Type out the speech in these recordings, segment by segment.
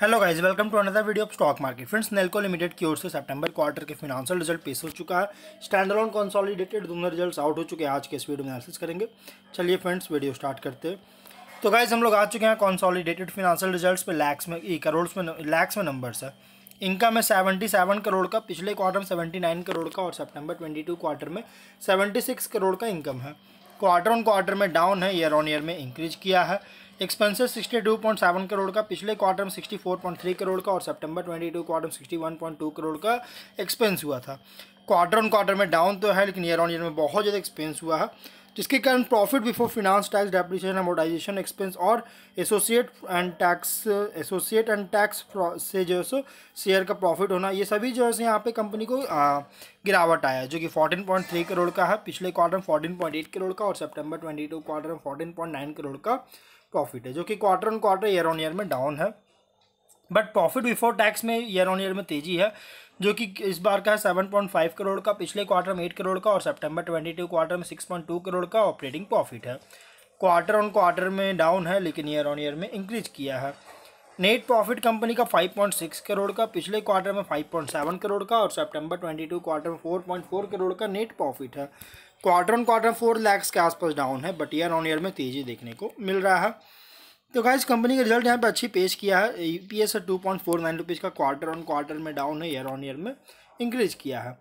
hello guys welcome to another video of stock market friends Nelco limited की ओर से सितंबर क्वार्टर के फिनांशियल रिजल्ट पेश हो चुका है ऑन कंसोलिडेटेड दोनों रिजल्ट्स आउट हो चुके हैं आज के इस वीडियो में एनालिसिस करेंगे चलिए फ्रेंड्स वीडियो स्टार्ट करते हैं तो गाइज हम लोग आ चुके हैं कॉन्सॉलीडेटेड फिनांशियल रिजल्ट पर लैक्स में ई करोड़ में लैक्स में नंबर्स है इनकम है सेवेंटी सेवन करोड़ का पिछले क्वार्टर में सेवेंटी नाइन करोड़ का और सेप्टेम्बर ट्वेंटी टू क्वार्टर में सेवेंटी सिक्स करोड़ का इनकम है क्वार्टर ऑन क्वार्टर में डाउन है ईयर ऑन ईयर में इंक्रीज किया है एक्सपेंसेस 62.7 करोड़ का पिछले क्वार्टर में 64.3 करोड़ का और सितंबर 22 क्वार्टर में 61.2 करोड़ का एक्सपेंस हुआ था क्वार्टर ऑन क्वार्टर में डाउन तो है लेकिन ईयर ऑन ईयर में बहुत ज़्यादा एक्सपेंस हुआ है जिसके कारण profit before finance tax depreciation amortization expense और associate and tax associate and tax से जो है सो शेयर का प्रॉफिट होना ये सभी जो है सो यहाँ पे कंपनी को आ, गिरावट आया जो कि 14.3 करोड़ का है पिछले क्वार्टर में 14.8 करोड़ का और सेप्टेम्बर ट्वेंटी क्वार्टर में फोर्टीन करोड़ का प्रॉफिट है जो कि quarter on quarter year on year में डाउन है बट प्रॉफिट बिफोर टैक्स में ईयर ऑन ईयर में तेजी है जो कि इस बार का है सेवन पॉइंट फाइव करोड़ का पिछले क्वार्टर में एट करोड़ का और सितंबर ट्वेंटी टू क्वार्टर में सिक्स पॉइंट टू करोड़ का ऑपरेटिंग प्रॉफिट है क्वार्टर ऑन क्वार्टर में डाउन है लेकिन ईयर ऑन ईयर में इंक्रीज किया है नेट प्रॉफिट कंपनी का फाइव पॉइंट सिक्स करोड़ का पिछले क्वार्टर में फाइव पॉइंट सेवन करोड़ का और सेप्टेम्बर ट्वेंटी टू क्वार्टर में फोर पॉइंट फोर करोड़ का नेट प्रॉफिट है quarter on quarter four lakhs के आसपास डाउन है बट ईयर ऑन ईयर में तेजी देखने को मिल रहा है तो गाइज कंपनी का रिजल्ट यहाँ पे अच्छी पेश किया है E P S two point four nine rupees का क्वार्टर ऑन क्वार्टर में डाउन है ईयर ऑन ईयर में इंक्रीज किया है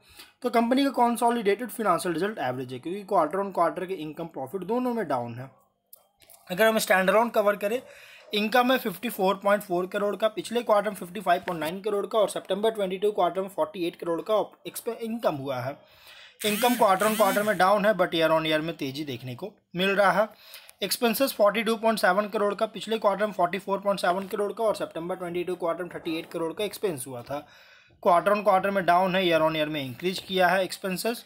तो कंपनी का कॉन्सॉलीडेटेड फिनंशियल रिजल्ट एवरेज है क्योंकि क्वार्टर ऑन क्वार्टर के इनकम प्रॉफिट दोनों में डाउन है अगर हम स्टैंड अलाउन कवर करें इनकम है fifty four point four crore का पिछले क्वार्टर में fifty five point nine crore का और सेप्टेम्बर ट्वेंटी टू क्वार्टर में फोर्टी एट करोड़ का इनकम हुआ है इनकम क्वार्टर ऑन क्वार्टर में डाउन है बट ईयर ऑन ईयर में तेज़ी देखने को मिल रहा है एक्सपेंसेस 42.7 करोड़ का पिछले क्वार्टर में 44.7 करोड़ का और सितंबर 22 क्वार्टर में 38 करोड़ का एक्सपेंस हुआ था क्वार्टर ऑन क्वार्टर में डाउन है ईयर ऑन ईयर में इंक्रीज किया है एक्सपेंसेस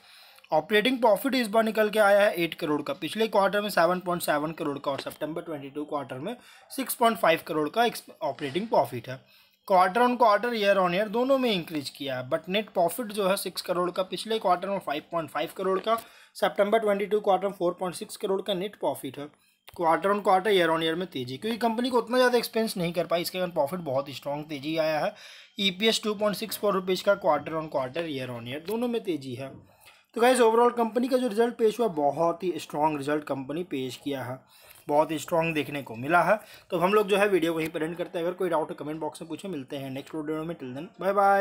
ऑपरेटिंग प्रॉफिट इस बार निकल के आया है एट करोड़ का पिछले क्वार्टर में सेवन पॉइंट सेवन करोड़ का और सितंबर ट्वेंटी टू क्वार्टर में सिक्स पॉइंट फाइव करोड़ का ऑपरेटिंग प्रॉफिट है quarter on quarter year on year दोनों में इंक्रीज किया है बट नेट प्रॉफिट जो है सिक्स करोड़ का पिछले क्वार्टर में फाइव पॉइंट फाइव करोड़ का ट्वेंटी टू क्वार्टर में सिक्स करोड़ का नेट प्रॉफिट है quarter on quarter year on year में तेजी क्योंकि कंपनी को उतना ज़्यादा एक्सपेंस नहीं कर पाई इसके कारण प्रॉफिट बहुत स्ट्रॉन्ग तेजी आया है E P S two point six four rupees का quarter on quarter year on year दोनों में तेजी है तो गाइज ओवरऑल कंपनी का जो रिजल्ट पेश हुआ बहुत ही स्ट्रॉन्ग रिजल्ट कंपनी पेश किया है बहुत ही स्ट्रॉन्ग देखने को मिला है तो हम लोग जो है वीडियो को ही प्रेजेंट करते हैं अगर कोई डाउट है कमेंट बॉक्स में पूछे मिलते हैं नेक्स्ट वीडियो में टिल देन बाय बाय